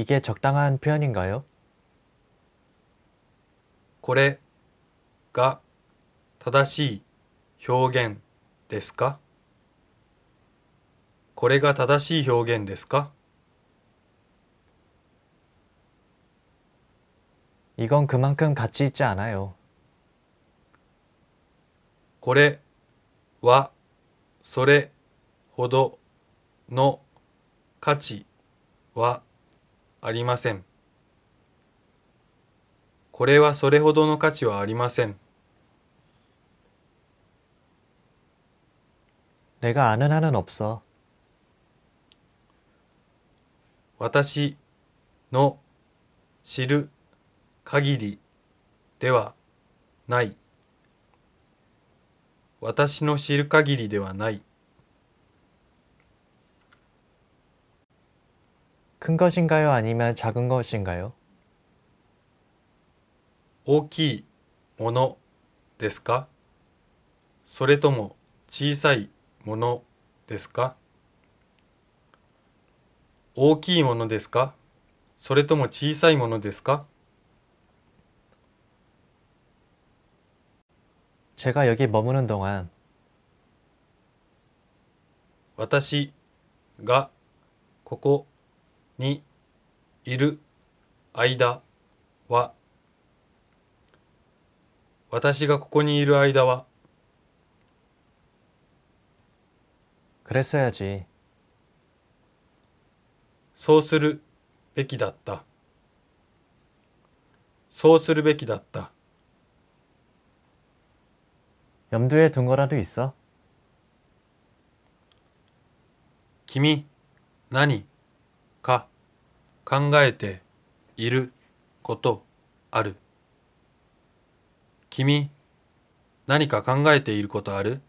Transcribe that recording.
이게 적당한 표현인가요? これが正しい表現ですかこれが正しい表現ですか 이건 그만큼 가치 있지 않아요. これはそれほどの価値はありません。これはそれほどの価値はありません。내가아는한은없어私の知る限りではない。私の知る限りではない。큰것인가요아니면작은것인가요大きいものですかそれとも小さいものですか大きいものですかそれとも小さいものですか제가여기머무는동안私がここにいる間は私がここにいる間は그랬어야지そうするべきだったそうするべきだった염두에둔거라도있어君何か考えていることある君何か考えていることある